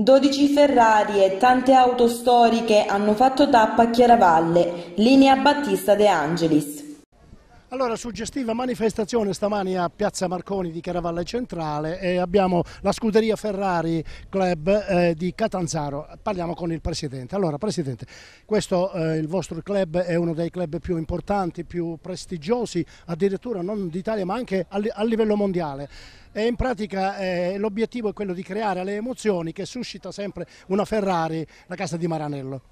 12 Ferrari e tante auto storiche hanno fatto tappa a Chiaravalle, linea Battista De Angelis. Allora, suggestiva manifestazione stamani a Piazza Marconi di Caravalla Centrale e abbiamo la scuderia Ferrari Club eh, di Catanzaro. Parliamo con il Presidente. Allora, Presidente, questo, eh, il vostro club è uno dei club più importanti, più prestigiosi, addirittura non d'Italia ma anche a, li a livello mondiale. E in pratica eh, l'obiettivo è quello di creare le emozioni che suscita sempre una Ferrari, la casa di Maranello.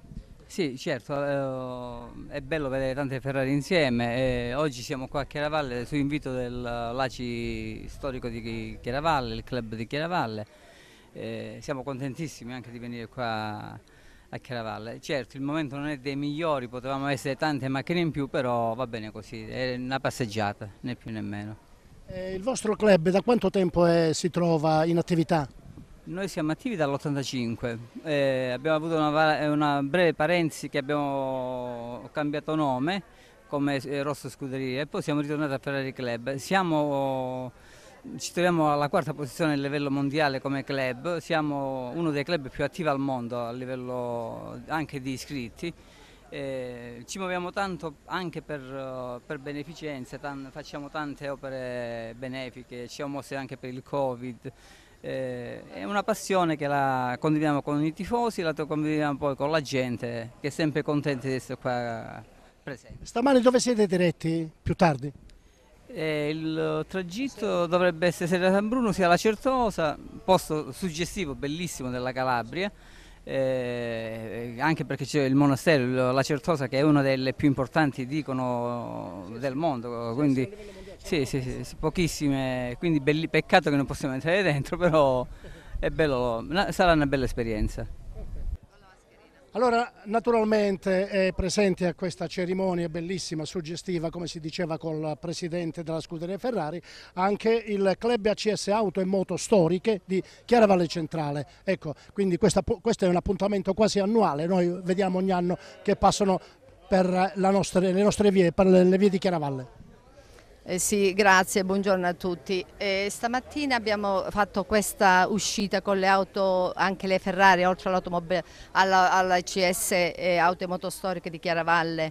Sì, certo, eh, è bello vedere tante Ferrari insieme. oggi siamo qua a Chiaravalle su invito dell'ACI storico di Chiaravalle, il club di Chiaravalle. Eh, siamo contentissimi anche di venire qua a Chiaravalle. Certo, il momento non è dei migliori, potevamo essere tante macchine in più, però va bene così, è una passeggiata, né più né meno. Eh, il vostro club da quanto tempo è, si trova in attività? Noi siamo attivi dall'85, eh, abbiamo avuto una, eh, una, breve parentesi che abbiamo cambiato nome come eh, Rosso Scuderia e poi siamo ritornati a Ferrari Club. Siamo, ci troviamo alla quarta posizione a livello mondiale come club, siamo uno dei club più attivi al mondo a livello anche di iscritti. Eh, ci muoviamo tanto anche per, per beneficenza, tan facciamo tante opere benefiche, ci siamo mossi anche per il Covid. Eh, è una passione che la condividiamo con i tifosi, la condividiamo poi con la gente che è sempre contenta di essere qua presente. Stamani dove siete diretti più tardi? Eh, il tragitto dovrebbe essere sia San Bruno sia la Certosa, posto suggestivo, bellissimo della Calabria, eh, anche perché c'è il monastero, la Certosa che è una delle più importanti, dicono, del mondo, quindi sì, sì, sì, pochissime, quindi belli, peccato che non possiamo entrare dentro, però bello, sarà una bella esperienza. Allora, naturalmente è eh, presente a questa cerimonia bellissima, suggestiva, come si diceva col presidente della scuderia Ferrari, anche il club ACS Auto e Moto Storiche di Chiaravalle Centrale. Ecco, quindi questa, questo è un appuntamento quasi annuale, noi vediamo ogni anno che passano per nostre, le nostre vie, per le vie di Chiaravalle. Eh sì, grazie, buongiorno a tutti. Eh, stamattina abbiamo fatto questa uscita con le auto, anche le Ferrari, oltre all'automobile, alla, alla CS eh, Auto e Motostoriche di Chiaravalle,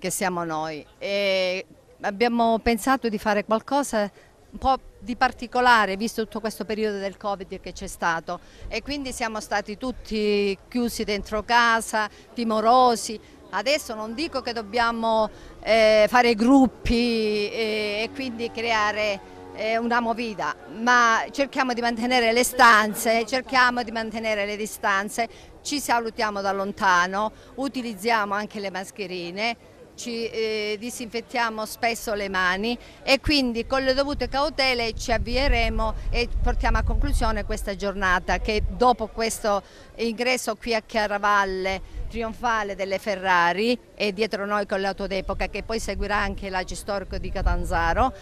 che siamo noi. E abbiamo pensato di fare qualcosa un po' di particolare visto tutto questo periodo del Covid che c'è stato e quindi siamo stati tutti chiusi dentro casa, timorosi, Adesso non dico che dobbiamo eh, fare gruppi e, eh, e quindi creare eh, una movida, ma cerchiamo di mantenere le stanze, cerchiamo di mantenere le distanze, ci salutiamo da lontano, utilizziamo anche le mascherine, ci eh, disinfettiamo spesso le mani e quindi con le dovute cautele ci avvieremo e portiamo a conclusione questa giornata che dopo questo ingresso qui a Chiaravalle trionfale delle Ferrari e dietro noi con l'auto d'epoca che poi seguirà anche l'Agi Storico di Catanzaro,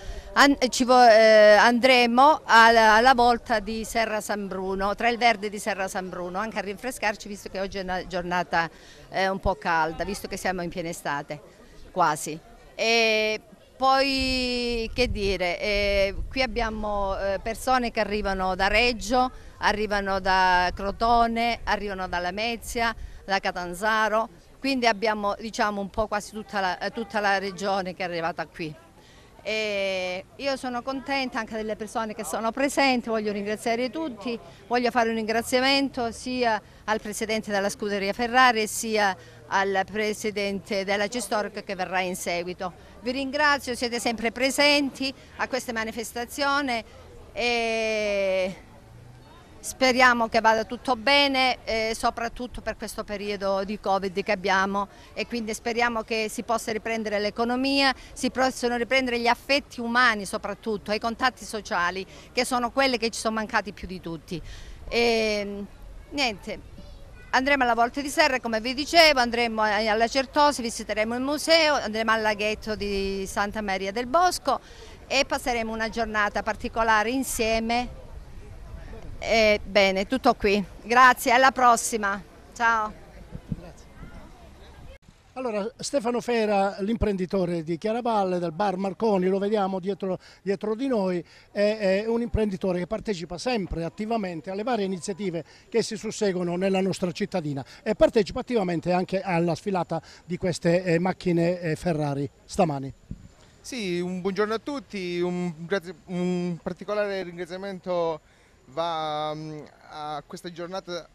eh, andremo alla, volta di Serra San Bruno, tra il verde di Serra San Bruno, anche a rinfrescarci visto che oggi è una giornata eh, un po' calda, visto che siamo in piena estate, quasi. E poi che dire, eh, qui abbiamo eh, persone che arrivano da Reggio, arrivano da Crotone, arrivano da Lamezia, la Catanzaro, quindi abbiamo diciamo, un po' quasi tutta la, eh, tutta la regione che è arrivata qui. E io sono contenta anche delle persone che sono presenti, voglio ringraziare tutti, voglio fare un ringraziamento sia al presidente della scuderia Ferrari sia al presidente della Gestorc che verrà in seguito. Vi ringrazio, siete sempre presenti a questa manifestazione. e Speriamo che vada tutto bene, eh, soprattutto per questo periodo di Covid che abbiamo e quindi speriamo che si possa riprendere l'economia, si possano riprendere gli affetti umani soprattutto, i contatti sociali che sono quelli che ci sono mancati più di tutti. E, niente, andremo alla Volta di Serra come vi dicevo, andremo alla Certosi, visiteremo il museo, andremo al laghetto di Santa Maria del Bosco e passeremo una giornata particolare insieme e bene, tutto qui. Grazie, alla prossima. Ciao. Grazie. Allora, Stefano Fera, l'imprenditore di Chiaraballe, del bar Marconi, lo vediamo dietro, dietro di noi, è, è, un imprenditore che partecipa sempre attivamente alle varie iniziative che si susseguono nella nostra cittadina e partecipa attivamente anche alla sfilata di queste eh, macchine eh, Ferrari stamani. Sì, un buongiorno a tutti, un, un particolare ringraziamento va mm, a questa giornata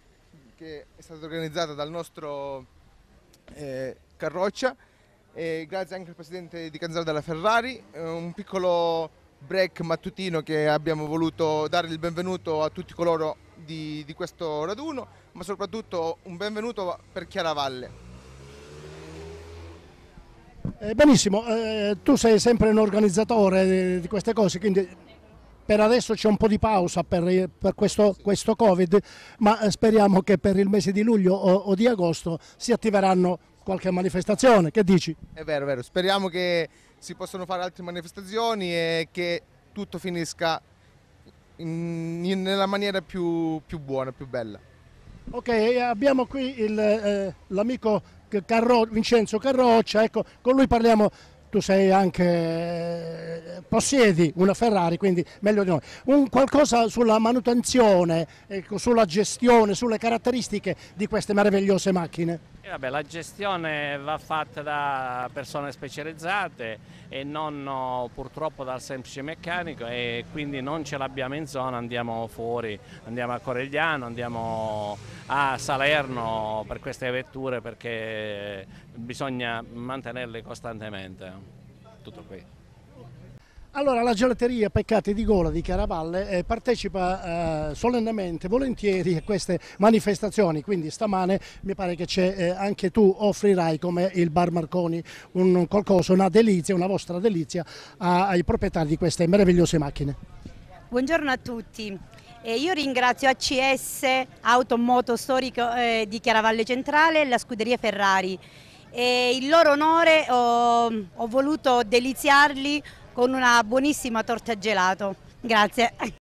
che è stata organizzata dal nostro eh, Carroccia e grazie anche al presidente di Canzaro della Ferrari, eh, un piccolo break mattutino che abbiamo voluto dare il benvenuto a tutti coloro di, di questo raduno, ma soprattutto un benvenuto per Chiaravalle. Eh, benissimo, eh, tu sei sempre un organizzatore di queste cose, quindi per adesso c'è un po' di pausa per, per questo, questo, Covid, ma eh, speriamo che per il mese di luglio o, o di agosto si attiveranno qualche manifestazione, che dici? È vero, è vero, speriamo che si possano fare altre manifestazioni e che tutto finisca in, in, nella maniera più, più, buona, più bella. Ok, abbiamo qui eh, l'amico eh, Carro, Vincenzo Carroccia, ecco, con lui parliamo tu sei anche, possiedi una Ferrari, quindi meglio di noi. Un qualcosa sulla manutenzione, ecco, sulla gestione, sulle caratteristiche di queste meravigliose macchine. E eh, Vabbè, la gestione va fatta da persone specializzate e non purtroppo dal semplice meccanico e quindi non ce l'abbiamo in zona, andiamo fuori, andiamo a Coregliano, andiamo a Salerno per queste vetture perché bisogna mantenerle costantemente. Tutto qui. Allora, la gelateria Peccati di Gola di Caravalle eh, partecipa eh, solennemente, volentieri a queste manifestazioni, quindi stamane mi pare che eh, anche tu offrirai come il Bar Marconi un, qualcosa, una delizia, una vostra delizia a, ai proprietari di queste meravigliose macchine. Buongiorno a tutti. E eh, io ringrazio ACS, Automoto Storico eh, di Chiaravalle Centrale e la scuderia Ferrari e in loro onore ho, ho voluto deliziarli con una buonissima torta gelato. Grazie.